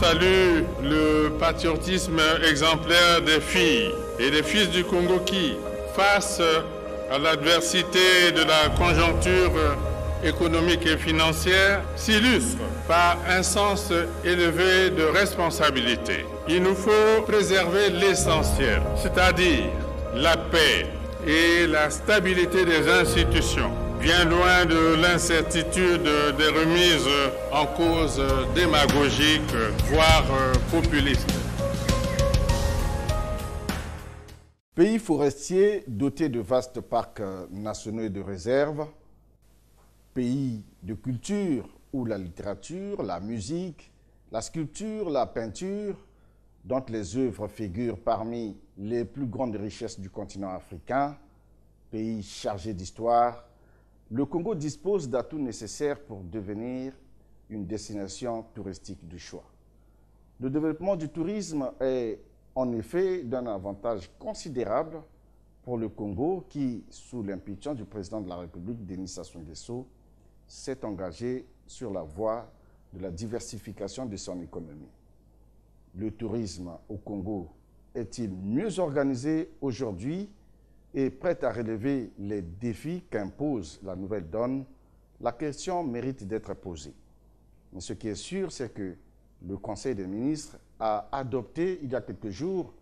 salue le patriotisme exemplaire des filles et des fils du Congo qui, face à l'adversité de la conjoncture économique et financière, s'illustrent par un sens élevé de responsabilité. Il nous faut préserver l'essentiel, c'est-à-dire la paix et la stabilité des institutions bien loin de l'incertitude des remises en cause démagogiques, voire euh, populistes. Pays forestier doté de vastes parcs euh, nationaux et de réserves, pays de culture où la littérature, la musique, la sculpture, la peinture, dont les œuvres figurent parmi les plus grandes richesses du continent africain, pays chargé d'histoire, le Congo dispose d'atouts nécessaires pour devenir une destination touristique du choix. Le développement du tourisme est en effet d'un avantage considérable pour le Congo qui, sous l'impulsion du président de la République, Denis Sassou Nguesso, s'est engagé sur la voie de la diversification de son économie. Le tourisme au Congo est-il mieux organisé aujourd'hui et prête à relever les défis qu'impose la nouvelle donne, la question mérite d'être posée. Mais ce qui est sûr, c'est que le Conseil des ministres a adopté il y a quelques jours,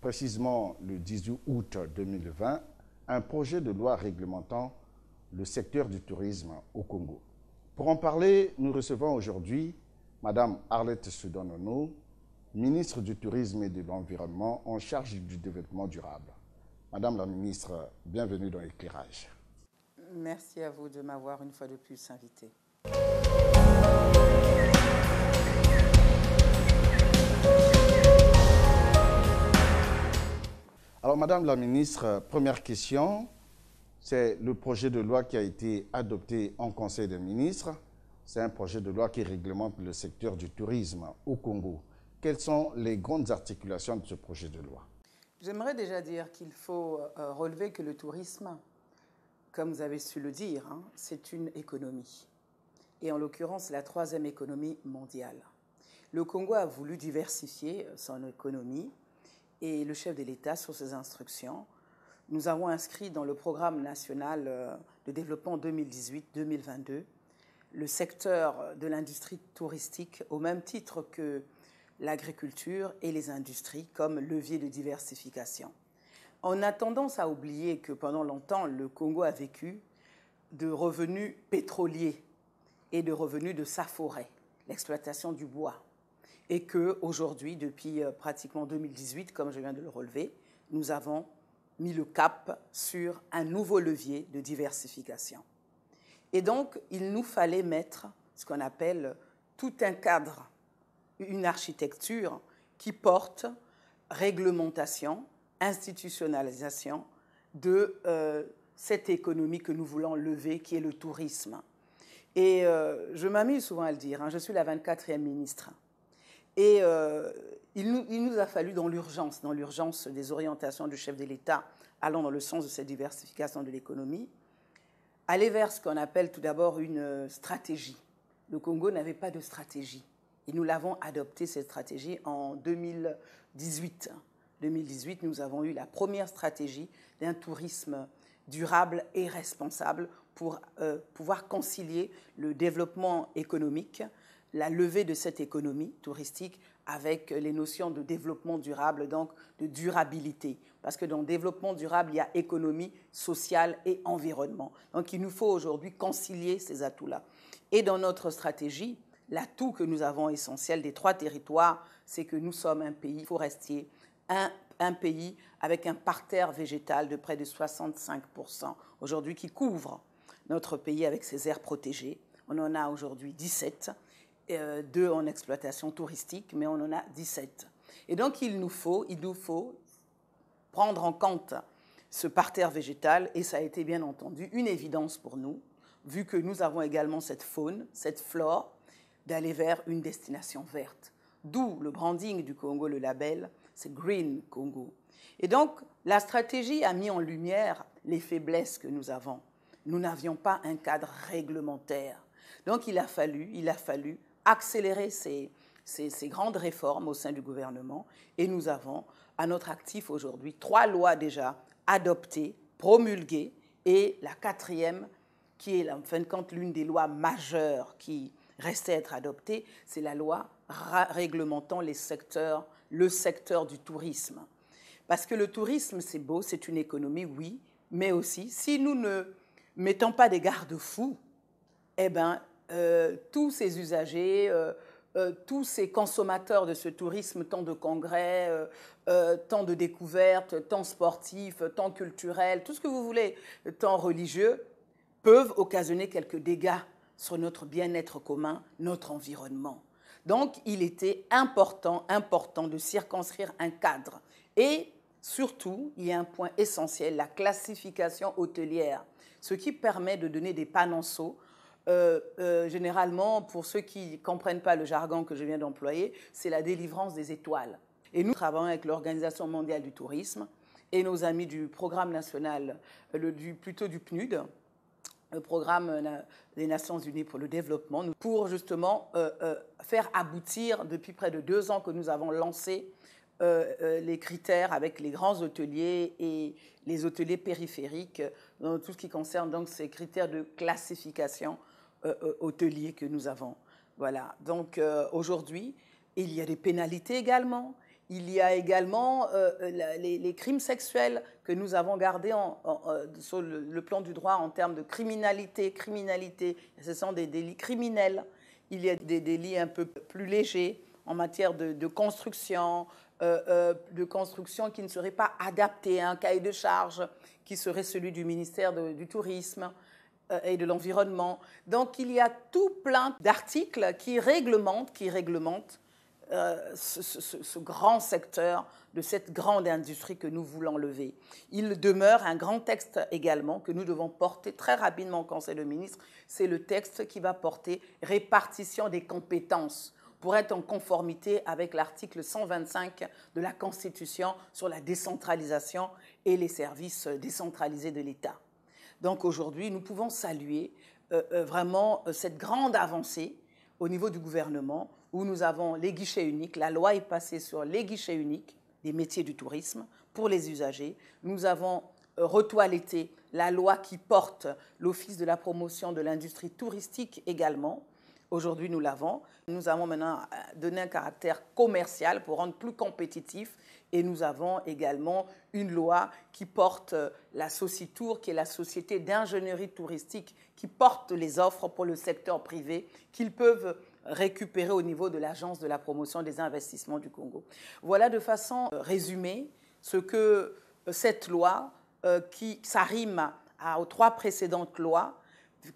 précisément le 18 août 2020, un projet de loi réglementant le secteur du tourisme au Congo. Pour en parler, nous recevons aujourd'hui Madame Arlette sudonono, ministre du Tourisme et de l'Environnement en charge du développement durable. Madame la ministre, bienvenue dans l'éclairage. Merci à vous de m'avoir une fois de plus invité. Alors, Madame la ministre, première question, c'est le projet de loi qui a été adopté en Conseil des ministres. C'est un projet de loi qui réglemente le secteur du tourisme au Congo. Quelles sont les grandes articulations de ce projet de loi J'aimerais déjà dire qu'il faut euh, relever que le tourisme, comme vous avez su le dire, hein, c'est une économie. Et en l'occurrence, la troisième économie mondiale. Le Congo a voulu diversifier euh, son économie et le chef de l'État, sur ses instructions, nous avons inscrit dans le programme national euh, de développement 2018-2022 le secteur de l'industrie touristique au même titre que l'agriculture et les industries comme levier de diversification. On a tendance à oublier que pendant longtemps, le Congo a vécu de revenus pétroliers et de revenus de sa forêt, l'exploitation du bois. Et que aujourd'hui, depuis euh, pratiquement 2018, comme je viens de le relever, nous avons mis le cap sur un nouveau levier de diversification. Et donc, il nous fallait mettre ce qu'on appelle tout un cadre une architecture qui porte réglementation, institutionnalisation de euh, cette économie que nous voulons lever, qui est le tourisme. Et euh, je m'amuse souvent à le dire, hein, je suis la 24e ministre. Et euh, il, il, nous, a fallu dans l'urgence, dans l'urgence des orientations du chef de l'État allant dans le sens de cette diversification de l'économie, aller vers ce qu'on appelle tout d'abord une stratégie. Le Congo n'avait pas de stratégie. Et nous l'avons adopté, cette stratégie, en 2018. 2018, nous avons eu la première stratégie d'un tourisme durable et responsable pour euh, pouvoir concilier le développement économique, la levée de cette économie touristique avec les notions de développement durable, donc de durabilité. Parce que dans le développement durable, il y a économie, sociale et environnement. Donc il nous faut aujourd'hui concilier ces atouts-là. Et dans notre stratégie, L'atout que nous avons essentiel des trois territoires, c'est que nous sommes un pays forestier, un, pays avec un parterre végétal de près de 65% aujourd'hui qui couvre notre pays avec ses aires protégées. On en a aujourd'hui 17, euh, deux en exploitation touristique, mais on en a 17. Et donc il nous faut, il nous faut prendre en compte ce parterre végétal, et ça a été bien entendu une évidence pour nous, vu que nous avons également cette faune, cette flore, d'aller vers une destination verte. D'où le branding du Congo, le label, c'est Green Congo. Et donc, la stratégie a mis en lumière les faiblesses que nous avons. Nous n'avions pas un cadre réglementaire. Donc, il a fallu, il a fallu accélérer ces, ces grandes réformes au sein du gouvernement. Et nous avons à notre actif aujourd'hui trois lois déjà adoptées, promulguées, et la quatrième, qui est en fin de compte l'une des lois majeures qui restait à être adoptée, c'est la loi réglementant les secteurs, le secteur du tourisme. Parce que le tourisme, c'est beau, c'est une économie, oui, mais aussi, si nous ne mettons pas des garde-fous, eh ben, euh, tous ces usagers, euh, euh, tous ces consommateurs de ce tourisme, tant de congrès, tant de découvertes, tant sportifs, tant culturels, tout ce que vous voulez, tant religieux, peuvent occasionner quelques dégâts sur notre bien-être commun, notre environnement. Donc, il était important, important de circonscrire un cadre. Et surtout, il y a un point essentiel, la classification hôtelière, ce qui permet de donner des panonceaux. Euh, euh, généralement, pour ceux qui ne comprennent pas le jargon que je viens d'employer, c'est la délivrance des étoiles. Et nous travaillons avec l'Organisation mondiale du tourisme et nos amis du programme national, euh, le, du, plutôt du PNUD, le programme des Nations Unies pour le développement, pour justement euh, euh, faire aboutir, depuis près de deux ans que nous avons lancé euh, les critères avec les grands hôteliers et les hôteliers périphériques, dans tout ce qui concerne donc ces critères de classification hôtelier que nous avons. Voilà, donc aujourd'hui, il y a des pénalités également. Il y a également euh, euh, les, crimes sexuels que nous avons gardés en, euh, sur le, plan du droit en termes de criminalité. Criminalité, ce sont des délits criminels. Il y a des délits un peu plus légers en matière de, construction, de construction qui ne serait pas adaptée à un cahier de charge qui serait celui du ministère du Tourisme et de l'environnement. Donc il y a tout plein d'articles qui réglementent, qui réglementent euh, ce, grand secteur de cette grande industrie que nous voulons lever. Il demeure un grand texte également que nous devons porter très rapidement au Conseil de ministre, C'est le texte qui va porter répartition des compétences pour être en conformité avec l'article 125 de la Constitution sur la décentralisation et les services décentralisés de l'État. Donc aujourd'hui, nous pouvons saluer euh, euh, vraiment cette grande avancée au niveau du gouvernement où nous avons les guichets uniques. La loi est passée sur les guichets uniques des métiers du tourisme pour les usagers. Nous avons euh, retoiletté la loi qui porte l'Office de la promotion de l'industrie touristique également. Aujourd'hui, nous l'avons. Nous avons maintenant euh, donné un caractère commercial pour rendre plus compétitif. Et nous avons également une loi qui porte euh, la Societour, qui est la société d'ingénierie touristique, qui porte les offres pour le secteur privé qu'ils peuvent récupéré au niveau de l'Agence de la promotion des investissements du Congo. Voilà de façon euh, résumée ce que euh, cette loi, euh, qui s'arrime aux trois précédentes lois,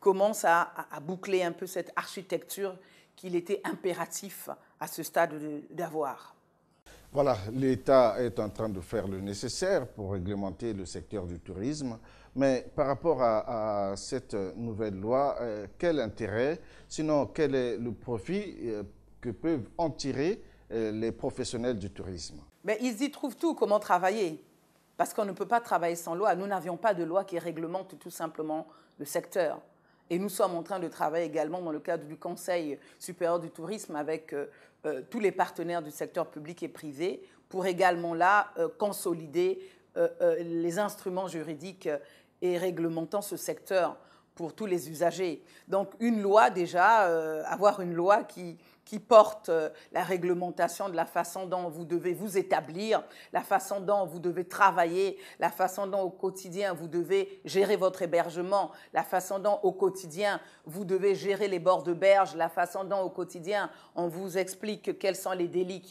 commence à, à, boucler un peu cette architecture qu'il était impératif à ce stade d'avoir. Voilà, l'État est en train de faire le nécessaire pour réglementer le secteur du tourisme. Mais par rapport à, cette nouvelle loi, euh, quel intérêt, sinon quel est le profit euh, que peuvent en tirer euh, les professionnels du tourisme Mais ils y trouvent tout, comment travailler Parce qu'on ne peut pas travailler sans loi. Nous n'avions pas de loi qui réglemente tout simplement le secteur. Et nous sommes en train de travailler également dans le cadre du Conseil supérieur du tourisme avec tous les partenaires du secteur public et privé pour également là consolider les instruments juridiques et réglementant ce secteur pour tous les usagers. Donc une loi déjà, euh, avoir une loi qui, qui porte euh, la réglementation de la façon dont vous devez vous établir, la façon dont vous devez travailler, la façon dont au quotidien vous devez gérer votre hébergement, la façon dont au quotidien vous devez gérer les bords de berge, la façon dont au quotidien on vous explique quels sont les délits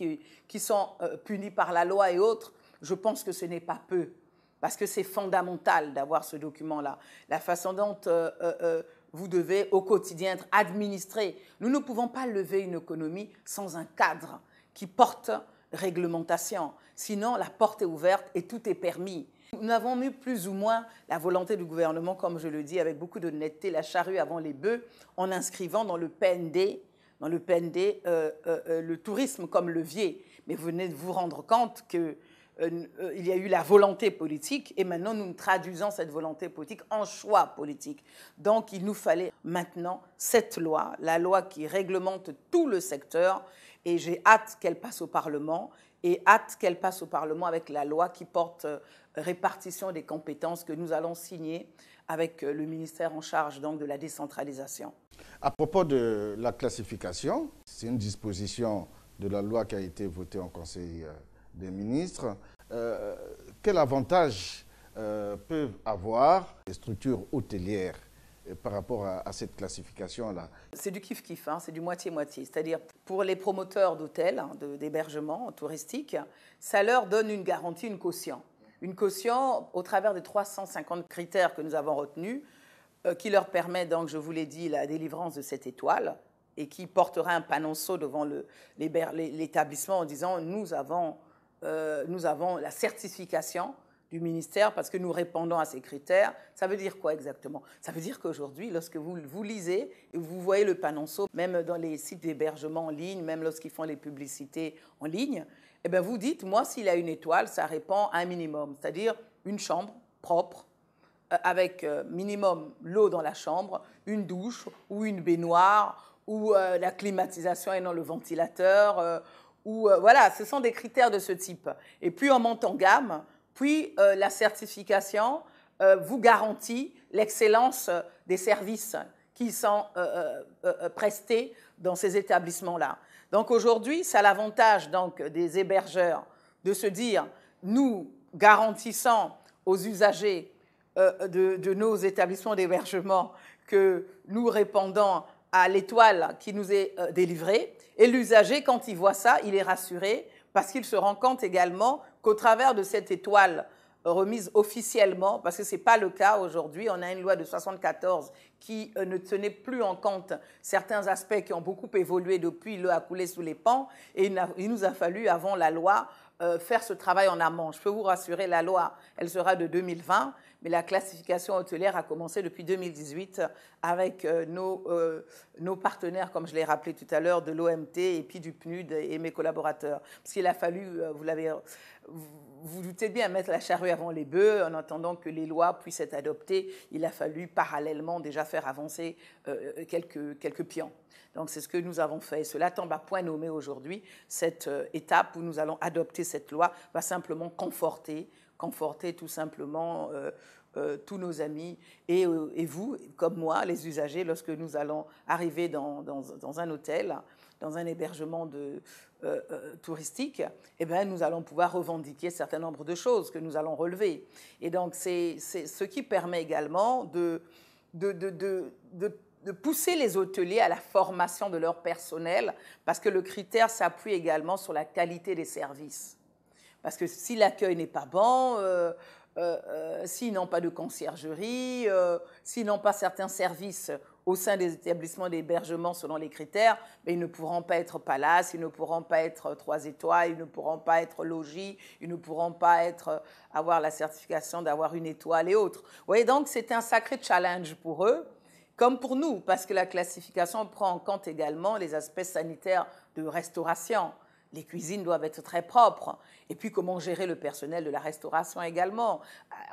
qui, sont euh, punis par la loi et autres, je pense que ce n'est pas peu parce que c'est fondamental d'avoir ce document-là. La façon dont euh, euh, euh, vous devez au quotidien être administré. Nous ne pouvons pas lever une économie sans un cadre qui porte réglementation. Sinon, la porte est ouverte et tout est permis. Nous avons eu plus ou moins la volonté du gouvernement, comme je le dis avec beaucoup d'honnêteté, la charrue avant les bœufs, en inscrivant dans le PND, dans le, PND le tourisme comme levier. Mais vous venez de vous rendre compte que euh, euh, il y a eu la volonté politique et maintenant nous traduisons cette volonté politique en choix politique. Donc il nous fallait maintenant cette loi, la loi qui réglemente tout le secteur et j'ai hâte qu'elle passe au Parlement et hâte qu'elle passe au Parlement avec la loi qui porte euh, répartition des compétences que nous allons signer avec le ministère en charge donc de la décentralisation. À propos de la classification, c'est une disposition de la loi qui a été votée en Conseil des ministres. Euh, quel avantage euh, peuvent avoir les structures hôtelières euh, par rapport à, cette classification-là C'est du kiff-kiff, hein, c'est du moitié-moitié. C'est-à-dire, pour les promoteurs d'hôtels, hein, d'hébergements touristiques, ça leur donne une garantie, une caution. Une caution au travers des 350 critères que nous avons retenus, qui leur permet, donc, je vous l'ai dit, la délivrance de cette étoile et qui portera un panonceau devant l'établissement en disant Nous avons euh, nous avons la certification du ministère parce que nous répondons à ces critères. Ça veut dire quoi exactement Ça veut dire qu'aujourd'hui, lorsque vous, vous lisez et vous voyez le panonceau, même dans les sites d'hébergement en ligne, même lorsqu'ils font les publicités en ligne, eh bien vous dites, moi, s'il a une étoile, ça répond à un minimum, c'est-à-dire une chambre propre, euh, avec euh, minimum l'eau dans la chambre, une douche ou une baignoire, ou la climatisation et non le ventilateur, euh, voilà, ce sont des critères de ce type. Et puis on monte en gamme, puis euh, la certification euh, vous garantit l'excellence des services qui sont prestés dans ces établissements-là. Donc aujourd'hui, c'est l'avantage donc des hébergeurs de se dire nous garantissons aux usagers de nos établissements d'hébergement que nous répondons à l'étoile qui nous est délivrée et l'usager, quand il voit ça, il est rassuré parce qu'il se rend compte également qu'au travers de cette étoile remise officiellement, parce que ce n'est pas le cas aujourd'hui, on a une loi de 74 qui euh, ne tenait plus en compte certains aspects qui ont beaucoup évolué depuis, l'eau a coulé sous les pans, et il nous a fallu, avant la loi, euh, faire ce travail en amont. Je peux vous rassurer, la loi, elle sera de 2020, mais la classification hôtelière a commencé depuis 2018 avec euh, euh, nos, partenaires, comme je l'ai rappelé tout à l'heure, de l'OMT et puis du PNUD et mes collaborateurs. Parce qu'il a fallu, euh, vous l'avez vous doutez bien, mettre la charrue avant les bœufs en attendant que les lois puissent être adoptées. Il a fallu parallèlement déjà faire avancer quelques, pions. Donc c'est ce que nous avons fait. Cela tombe à point nommé aujourd'hui. Cette étape où nous allons adopter cette loi va simplement conforter conforter tout simplement euh, euh, tous nos amis euh, et, vous, comme moi, les usagers, lorsque nous allons arriver dans, un hôtel, dans un hébergement touristique, eh bien, nous allons pouvoir revendiquer un certain nombre de choses que nous allons relever. Et donc, c'est ce qui permet également de, pousser les hôteliers à la formation de leur personnel, parce que le critère s'appuie également sur la qualité des services. Parce que si l'accueil n'est pas bon, euh, euh, euh, s'ils n'ont pas de conciergerie, s'ils n'ont pas certains services au sein des établissements d'hébergement selon les critères, mais ben, ils ne pourront pas être palace, ils ne pourront pas être trois étoiles, ils ne pourront pas être logis, ils ne pourront pas être, avoir la certification d'avoir une étoile et autres. Vous voyez, donc c'est un sacré challenge pour eux, comme pour nous, parce que la classification prend en compte également les aspects sanitaires de restauration les cuisines doivent être très propres. Et puis comment gérer le personnel de la restauration également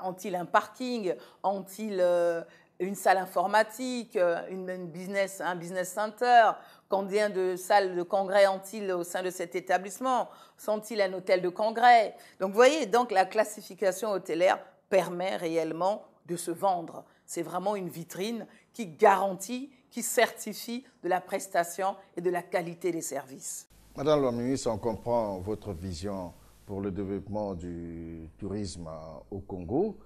Ont-ils un parking Ont-ils euh, une salle informatique euh, business, Un business center Combien de salles de congrès ont-ils au sein de cet établissement Sont-ils un hôtel de congrès Donc vous voyez, donc la classification hôtelière permet réellement de se vendre. C'est vraiment une vitrine qui garantit, qui certifie de la prestation et de la qualité des services. Madame la ministre, on comprend votre vision pour le développement du tourisme au Congo.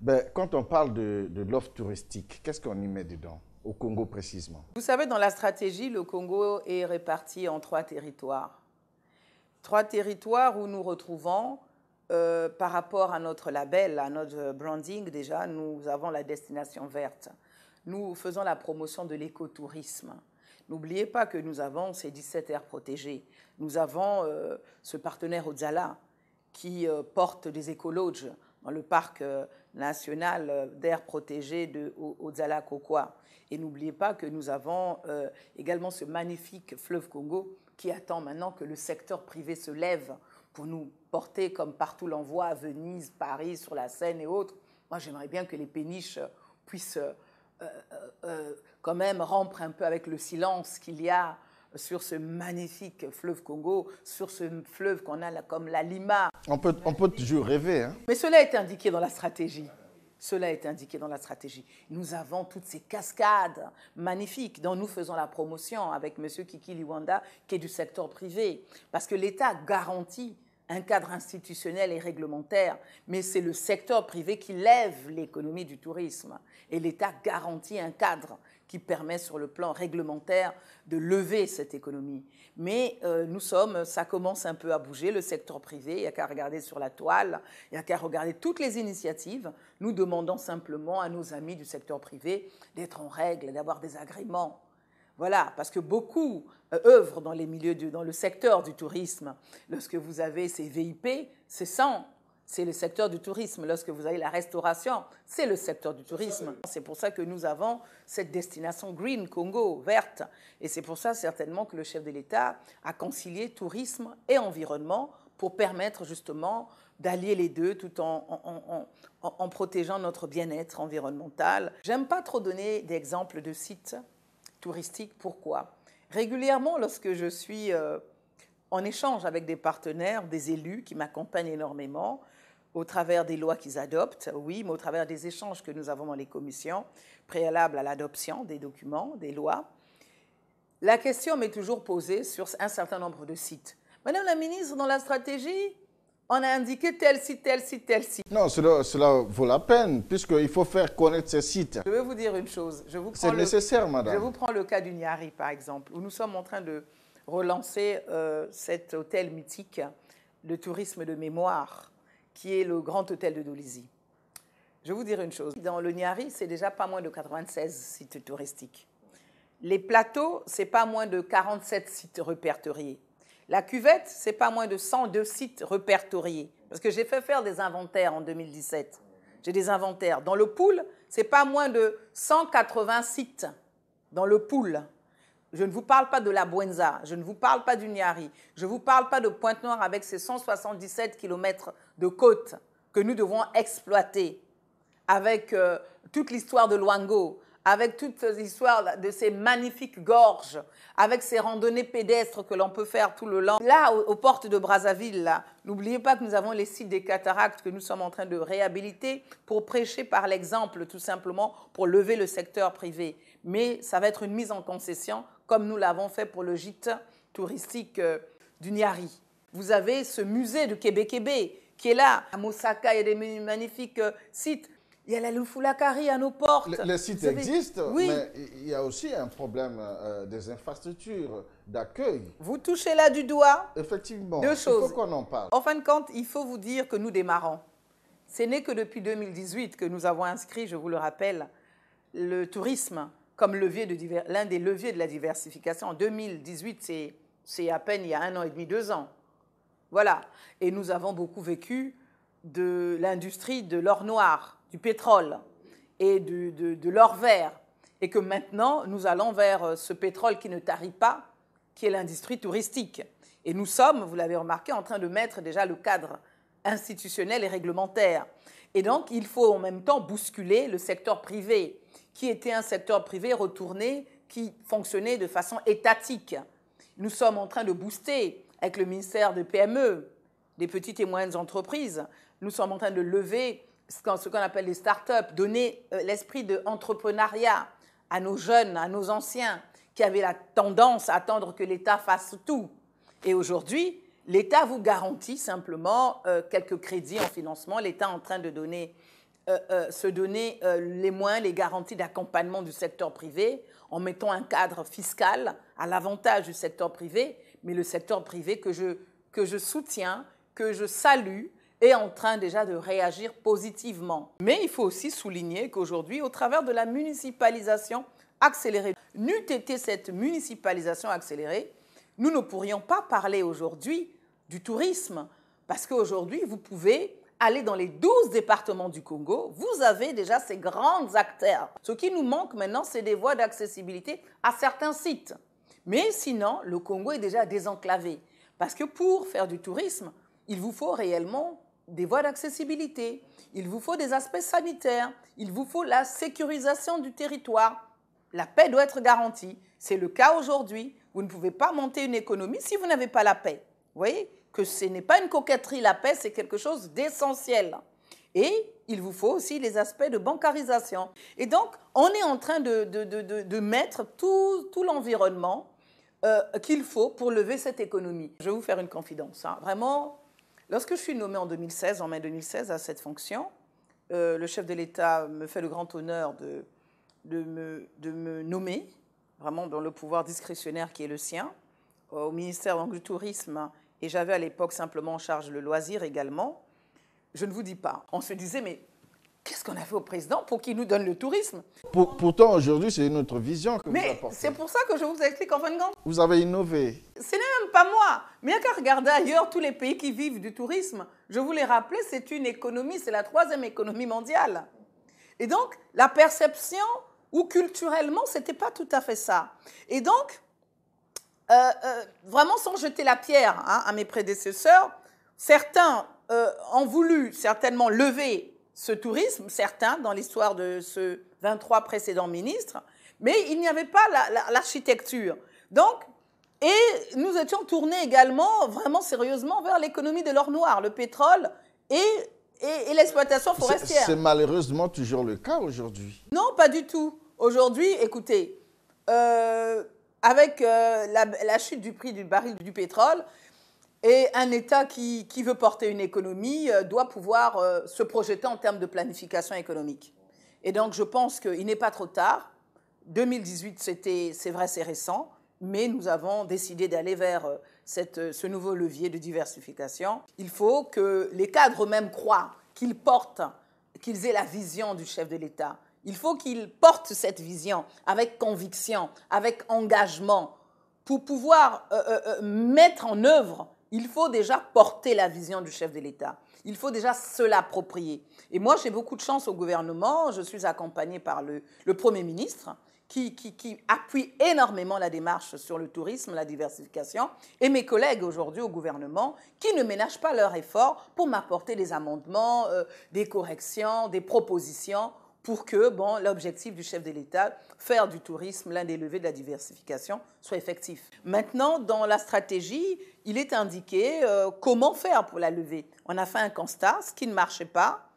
Ben, quand on parle de, l'offre touristique, qu'est-ce qu'on y met dedans au Congo précisément Vous savez, dans la stratégie, le Congo est réparti en trois territoires. Trois territoires où nous retrouvons, euh, par rapport à notre label, à notre branding déjà, nous avons la destination verte. Nous faisons la promotion de l'écotourisme. N'oubliez pas que nous avons ces 17 aires protégées. Nous avons euh, ce partenaire Odzala qui euh, porte des écologes dans le parc euh, national d'aires protégées de Odzala Kokwa. Et n'oubliez pas que nous avons également ce magnifique fleuve Congo qui attend maintenant que le secteur privé se lève pour nous porter comme partout l'envoi à Venise, Paris, sur la Seine et autres. Moi, j'aimerais bien que les péniches puissent euh, euh, euh, quand même rompre un peu avec le silence qu'il y a sur ce magnifique fleuve Congo, sur ce fleuve qu'on a comme la Lima. On peut, toujours rêver. Hein. Mais cela est indiqué dans la stratégie. Cela est indiqué dans la stratégie. Nous avons toutes ces cascades magnifiques dont nous faisons la promotion avec M. Kiki Liwanda, qui est du secteur privé. Parce que l'État garantit un cadre institutionnel et réglementaire, mais c'est le secteur privé qui lève l'économie du tourisme. Et l'État garantit un cadre qui permet sur le plan réglementaire de lever cette économie. Mais euh, nous sommes, ça commence un peu à bouger, le secteur privé, il n'y a qu'à regarder sur la toile, il n'y a qu'à regarder toutes les initiatives. Nous demandons simplement à nos amis du secteur privé d'être en règle, d'avoir des agréments voilà, parce que beaucoup euh, œuvrent dans les milieux dans le secteur du tourisme. Lorsque vous avez ces VIP, c'est ça, c'est le secteur du tourisme. Lorsque vous avez la restauration, c'est le secteur du tourisme. C'est pour ça que nous avons cette destination Green Congo, verte. Et c'est pour ça certainement que le chef de l'État a concilié tourisme et environnement pour permettre justement d'allier les deux tout en, en protégeant notre bien-être environnemental. J'aime pas trop donner d'exemples de sites touristique. Pourquoi Régulièrement, lorsque je suis euh, en échange avec des partenaires, des élus qui m'accompagnent énormément, au travers des lois qu'ils adoptent, oui, mais au travers des échanges que nous avons dans les commissions préalables à l'adoption des documents, des lois, la question m'est toujours posée sur un certain nombre de sites. Madame la ministre, dans la stratégie, on a indiqué tel site, tel site, tel site. Non, cela, vaut la peine, puisqu'il faut faire connaître ces sites. Je vais vous dire une chose. C'est nécessaire, madame. Je vous prends le cas du Niari, par exemple, où nous sommes en train de relancer euh, cet hôtel mythique, le tourisme de mémoire, qui est le grand hôtel de Dolisie. Je vais vous dire une chose. Dans le Niari, c'est déjà pas moins de 96 sites touristiques. Les plateaux, c'est pas moins de 47 sites répertoriés. La cuvette, c'est pas moins de 102 sites répertoriés. Parce que j'ai fait faire des inventaires en 2017. J'ai des inventaires. Dans le pool, c'est pas moins de 180 sites. Dans le pool. Je ne vous parle pas de la Buenza, je ne vous parle pas du Niari, je ne vous parle pas de Pointe-Noire avec ses 177 km de côte que nous devons exploiter, avec euh, toute l'histoire de Luango, avec toutes ces histoires de ces magnifiques gorges, avec ces randonnées pédestres que l'on peut faire tout le long. Là, aux, portes de Brazzaville, n'oubliez pas que nous avons les sites des cataractes que nous sommes en train de réhabiliter pour prêcher par l'exemple, tout simplement, pour lever le secteur privé. Mais ça va être une mise en concession, comme nous l'avons fait pour le gîte touristique euh, du Niari. Vous avez ce musée de Québec-Québec qui est là. À Moussaka, il y a des magnifiques euh, sites. Il y a la Loufoulakari à nos portes. Le, sites site existe, oui. mais il y a aussi un problème euh, des infrastructures d'accueil. Vous touchez là du doigt Effectivement. Deux choses. Il faut qu'on en parle. fin de compte, il faut vous dire que nous démarrons. Ce n'est que depuis 2018 que nous avons inscrit, je vous le rappelle, le tourisme comme levier de l'un des leviers de la diversification. En 2018, c'est à peine il y a un an et demi, deux ans. Voilà. Et nous avons beaucoup vécu de l'industrie de l'or noir du pétrole et de, de l'or vert, et que maintenant nous allons vers euh, ce pétrole qui ne tarit pas, qui est l'industrie touristique. Et nous sommes, vous l'avez remarqué, en train de mettre déjà le cadre institutionnel et réglementaire. Et donc, il faut en même temps bousculer le secteur privé, qui était un secteur privé retourné, qui fonctionnait de façon étatique. Nous sommes en train de booster avec le ministère des PME, des petites et moyennes entreprises. Nous sommes en train de lever ce qu'on appelle les start-up, donner euh, l'esprit d'entrepreneuriat à nos jeunes, à nos anciens, qui avaient la tendance à attendre que l'État fasse tout. Et aujourd'hui, l'État vous garantit simplement euh, quelques crédits en financement. L'État est en train de donner, euh, se donner les moyens, les garanties d'accompagnement du secteur privé en mettant un cadre fiscal à l'avantage du secteur privé, mais le secteur privé que je, que je soutiens, que je salue, est en train déjà de réagir positivement. Mais il faut aussi souligner qu'aujourd'hui, au travers de la municipalisation accélérée, n'eût été cette municipalisation accélérée, nous ne pourrions pas parler aujourd'hui du tourisme, parce qu'aujourd'hui, vous pouvez aller dans les 12 départements du Congo, vous avez déjà ces grands acteurs. Ce qui nous manque maintenant, c'est des voies d'accessibilité à certains sites. Mais sinon, le Congo est déjà désenclavé, parce que pour faire du tourisme, il vous faut réellement des voies d'accessibilité, il vous faut des aspects sanitaires, il vous faut la sécurisation du territoire. La paix doit être garantie. C'est le cas aujourd'hui. Vous ne pouvez pas monter une économie si vous n'avez pas la paix. Vous voyez que ce n'est pas une coquetterie, la paix, c'est quelque chose d'essentiel. Et il vous faut aussi les aspects de bancarisation. Et donc, on est en train de, de, de, de mettre tout, tout l'environnement euh, qu'il faut pour lever cette économie. Je vais vous faire une confidence. Hein. Vraiment, Lorsque je suis nommée en 2016, en mai 2016, à cette fonction, euh, le chef de l'État me fait le grand honneur de, de, me, de, me, nommer, vraiment dans le pouvoir discrétionnaire qui est le sien, au ministère du Tourisme. Et j'avais à l'époque simplement en charge le loisir également. Je ne vous dis pas. On se disait, mais Qu'est-ce qu'on a fait au président pour qu'il nous donne le tourisme Pourtant, aujourd'hui, c'est notre vision que Mais c'est pour ça que je vous explique en fin de compte. Vous avez innové. Ce n'est même pas moi. Mais il n'y a qu'à regarder ailleurs tous les pays qui vivent du tourisme. Je vous l'ai rappelé, c'est une économie, c'est la troisième économie mondiale. Et donc, la perception, ou culturellement, ce n'était pas tout à fait ça. Et donc, euh, euh, vraiment sans jeter la pierre hein, à mes prédécesseurs, certains euh, ont voulu certainement lever ce tourisme, certain, dans l'histoire de ce 23 précédents ministres, mais il n'y avait pas l'architecture. Donc, et nous étions tournés également vraiment sérieusement vers l'économie de l'or noir, le pétrole et, l'exploitation forestière. C'est malheureusement toujours le cas aujourd'hui. Non, pas du tout. Aujourd'hui, écoutez, euh, avec euh, la, la, chute du prix du baril du pétrole, et un État qui, veut porter une économie euh, doit pouvoir euh, se projeter en termes de planification économique. Et donc, je pense qu'il n'est pas trop tard. 2018, c'était, c'est vrai, c'est récent, mais nous avons décidé d'aller vers euh, ce nouveau levier de diversification. Il faut que les cadres eux-mêmes croient qu'ils portent, qu'ils aient la vision du chef de l'État. Il faut qu'ils portent cette vision avec conviction, avec engagement, pour pouvoir mettre en œuvre il faut déjà porter la vision du chef de l'État. Il faut déjà se l'approprier. Et moi, j'ai beaucoup de chance au gouvernement. Je suis accompagnée par le, Premier ministre qui, appuie énormément la démarche sur le tourisme, la diversification, et mes collègues aujourd'hui au gouvernement qui ne ménagent pas leur effort pour m'apporter des amendements, euh, des corrections, des propositions pour que bon, l'objectif du chef de l'État, faire du tourisme l'un des leviers de la diversification, soit effectif. Maintenant, dans la stratégie, il est indiqué euh, comment faire pour la lever. On a fait un constat, ce qui ne marchait pas,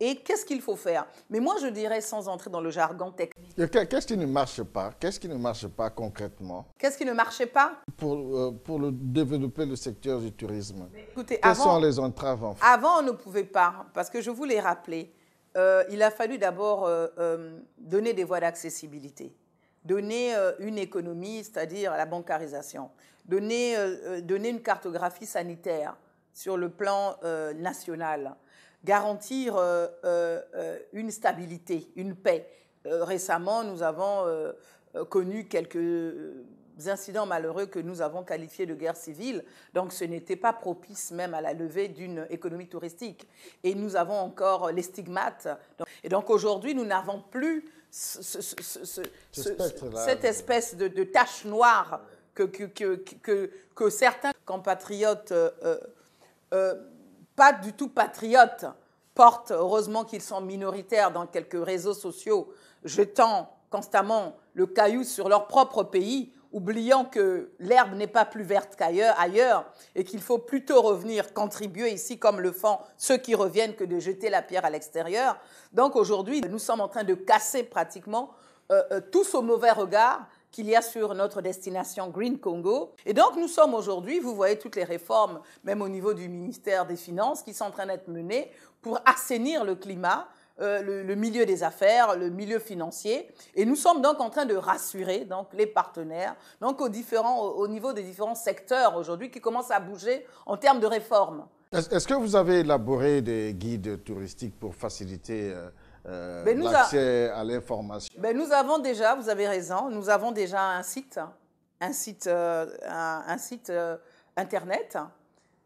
et qu'est-ce qu'il faut faire. Mais moi, je dirais, sans entrer dans le jargon technique. Qu'est-ce qui ne marche pas Qu'est-ce qui ne marche pas concrètement Qu'est-ce qui ne marchait pas pour, euh, développer le secteur du tourisme. Mais écoutez, Quelles sont les entraves en Avant, on ne pouvait pas, parce que je vous l'ai rappelé euh, il a fallu d'abord euh, euh, donner des voies d'accessibilité, donner une économie, c'est-à-dire la bancarisation, donner, une cartographie sanitaire sur le plan national, garantir une stabilité, une paix. récemment, nous avons connu quelques incidents malheureux que nous avons qualifiés de guerre civile. Donc ce n'était pas propice même à la levée d'une économie touristique. Et nous avons encore les stigmates. Et donc aujourd'hui, nous n'avons plus cette espèce de, de tache noire que, que, certains compatriotes, euh, euh, euh, pas du tout patriotes, portent. Heureusement qu'ils sont minoritaires dans quelques réseaux sociaux, jetant constamment le caillou sur leur propre pays oubliant que l'herbe n'est pas plus verte qu'ailleurs et qu'il faut plutôt revenir contribuer ici comme le font ceux qui reviennent que de jeter la pierre à l'extérieur. Donc aujourd'hui, nous sommes en train de casser pratiquement tous euh, au euh, tout ce mauvais regard qu'il y a sur notre destination Green Congo. Et donc nous sommes aujourd'hui, vous voyez toutes les réformes, même au niveau du ministère des Finances, qui sont en train d'être menées pour assainir le climat, euh, le, milieu des affaires, le milieu financier. Et nous sommes donc en train de rassurer donc, les partenaires donc, aux différents, au, niveau des différents secteurs aujourd'hui qui commencent à bouger en termes de réformes. Est-ce que vous avez élaboré des guides touristiques pour faciliter euh, euh, ben, l'accès à l'information ben Nous avons déjà, vous avez raison, nous avons déjà un site, un site, un, site Internet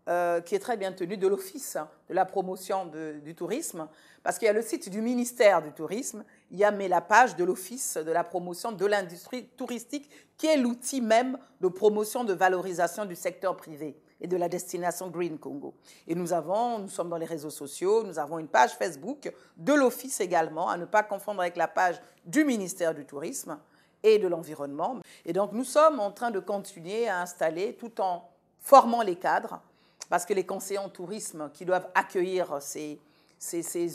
euh, qui est très bien tenu de l'Office de la promotion du tourisme, parce qu'il y a le site du ministère du Tourisme, il y a mais la page de l'Office de la promotion de l'industrie touristique, qui est l'outil même de promotion, de valorisation du secteur privé et de la destination Green Congo. Et nous avons, nous sommes dans les réseaux sociaux, nous avons une page Facebook de l'Office également, à ne pas confondre avec la page du ministère du Tourisme et de l'Environnement. Et donc nous sommes en train de continuer à installer, tout en formant les cadres, parce que les conseillers en tourisme qui doivent accueillir ces,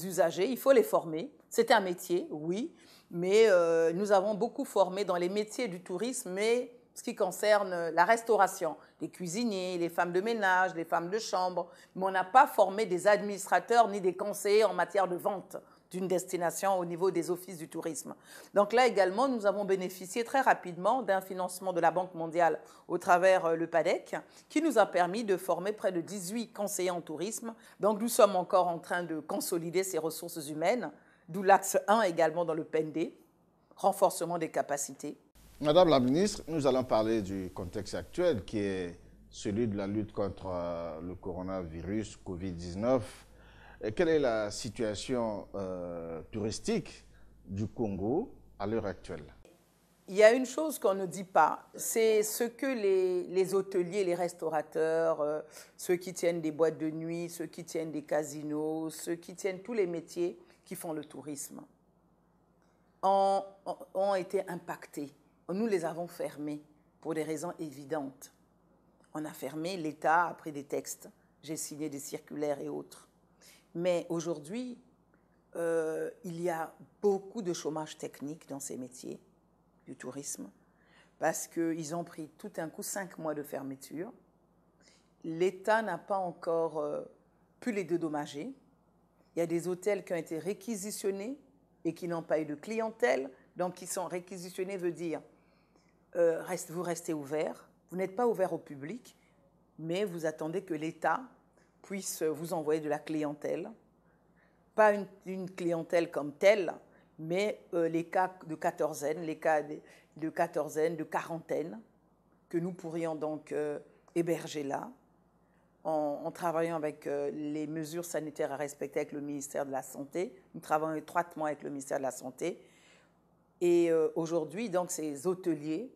usagers, il faut les former. C'est un métier, oui, mais euh, nous avons beaucoup formé dans les métiers du tourisme, mais ce qui concerne la restauration, les cuisiniers, les femmes de ménage, les femmes de chambre, mais on n'a pas formé des administrateurs ni des conseillers en matière de vente d'une destination au niveau des offices du tourisme. Donc là également, nous avons bénéficié très rapidement d'un financement de la Banque mondiale au travers euh, le PADEC, qui nous a permis de former près de 18 conseillers en tourisme. Donc nous sommes encore en train de consolider ces ressources humaines, d'où l'axe 1 également dans le PND, renforcement des capacités. Madame la ministre, nous allons parler du contexte actuel qui est celui de la lutte contre euh, le coronavirus COVID-19 et quelle est la situation euh, touristique du Congo à l'heure actuelle Il y a une chose qu'on ne dit pas, c'est ce que les, hôteliers, les restaurateurs, euh, ceux qui tiennent des boîtes de nuit, ceux qui tiennent des casinos, ceux qui tiennent tous les métiers qui font le tourisme, ont, ont été impactés. Nous les avons fermés pour des raisons évidentes. On a fermé, l'État a pris des textes, j'ai signé des circulaires et autres. Mais aujourd'hui, euh, il y a beaucoup de chômage technique dans ces métiers du tourisme parce qu'ils ont pris tout un coup cinq mois de fermeture. L'État n'a pas encore euh, pu les dédommager. Il y a des hôtels qui ont été réquisitionnés et qui n'ont pas eu de clientèle. Donc, qui sont réquisitionnés veut dire euh, vous restez ouvert. Vous n'êtes pas ouvert au public, mais vous attendez que l'État puisse vous envoyer de la clientèle. Pas une, clientèle comme telle, mais euh, les cas de quatorzaine, les cas de, de, quatorzaine, de quarantaine, que nous pourrions donc euh, héberger là, en, travaillant avec euh, les mesures sanitaires à respecter avec le ministère de la Santé. Nous travaillons étroitement avec le ministère de la Santé. Et aujourd'hui, donc, ces hôteliers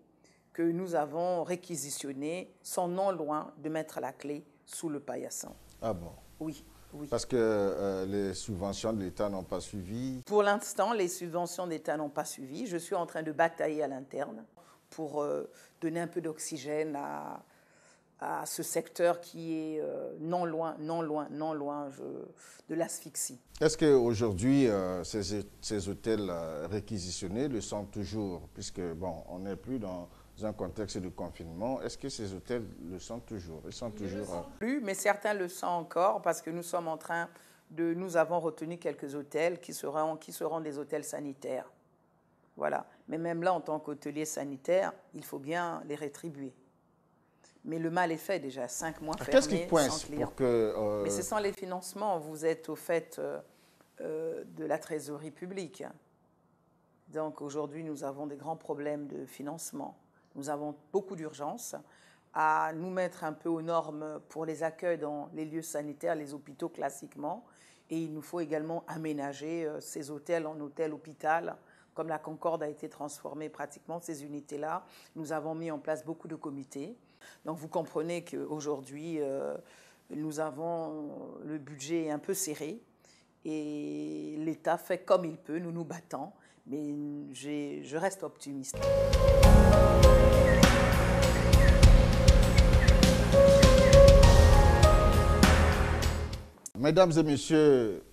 que nous avons réquisitionnés sont non loin de mettre la clé sous le paillasson. Ah bon Oui. Oui. Parce que euh, les subventions de l'État n'ont pas suivi Pour l'instant, les subventions d'État n'ont pas suivi. Je suis en train de batailler à l'interne pour euh, donner un peu d'oxygène à, à, ce secteur qui est euh, non loin, non loin, non loin de l'asphyxie. Est-ce qu'aujourd'hui, ces, ces hôtels réquisitionnés le sont toujours Puisque, bon, on n'est plus dans un contexte de confinement, est-ce que ces hôtels le sont toujours Ils sont toujours. Le hein? sont plus, mais certains le sentent encore parce que nous sommes en train de. Nous avons retenu quelques hôtels qui seront, qui seront des hôtels sanitaires. Voilà. Mais même là, en tant qu'hôtelier sanitaire, il faut bien les rétribuer. Mais le mal est fait déjà. Cinq mois fermés. Qu'est-ce qui coince que, euh, Mais ce sont les financements. Vous êtes au fait euh, euh, de la trésorerie publique. Donc aujourd'hui, nous avons des grands problèmes de financement. Nous avons beaucoup d'urgence à nous mettre un peu aux normes pour les accueils dans les lieux sanitaires, les hôpitaux classiquement. Et il nous faut également aménager euh, ces hôtels en hôtels hôpital comme la Concorde a été transformée pratiquement, ces unités-là. Nous avons mis en place beaucoup de comités. Donc vous comprenez qu'aujourd'hui, euh, nous avons le budget un peu serré et l'État fait comme il peut, nous nous battons mais je reste optimiste. Mesdames et messieurs,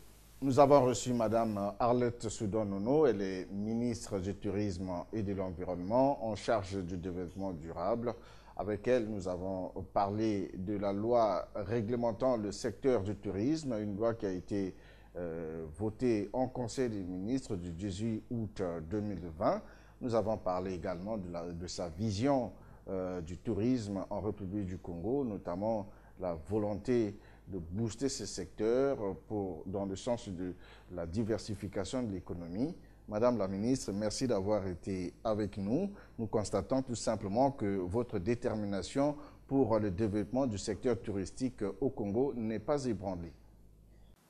nous avons reçu Madame Arlette soudon elle est ministre du Tourisme et de l'Environnement en charge du développement durable. Avec elle, nous avons parlé de la loi réglementant le secteur du tourisme, une loi qui a été euh, voté en Conseil des ministres du 18 août 2020. Euh, nous avons parlé également de, sa vision euh, du tourisme en République du Congo, notamment la volonté de booster ce secteur pour, dans le sens de la diversification de l'économie. Madame la ministre, merci d'avoir été avec nous. Nous constatons tout simplement que votre détermination pour le développement du secteur touristique au Congo n'est pas ébranlée.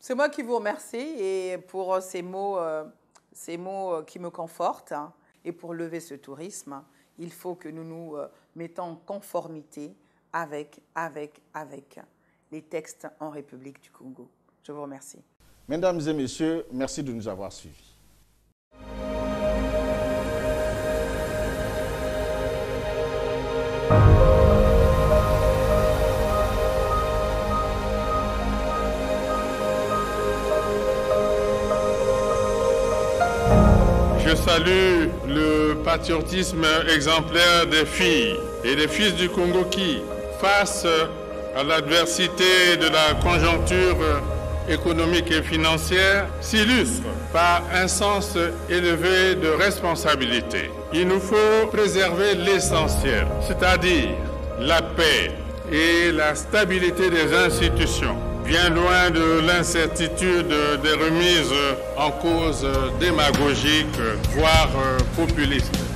C'est moi qui vous remercie et pour ces mots, euh, ces mots euh, qui me confortent. Hein. Et pour lever ce tourisme, il faut que nous nous euh, mettons en conformité avec, avec, avec les textes en République du Congo. Je vous remercie. Mesdames et messieurs, merci de nous avoir suivis. Je salue le patriotisme exemplaire des filles et des fils du Congo qui, face à l'adversité de la conjoncture économique et financière, s'illustrent par un sens élevé de responsabilité. Il nous faut préserver l'essentiel, c'est-à-dire la paix et la stabilité des institutions bien loin de l'incertitude des remises en cause démagogiques, voire euh, populistes.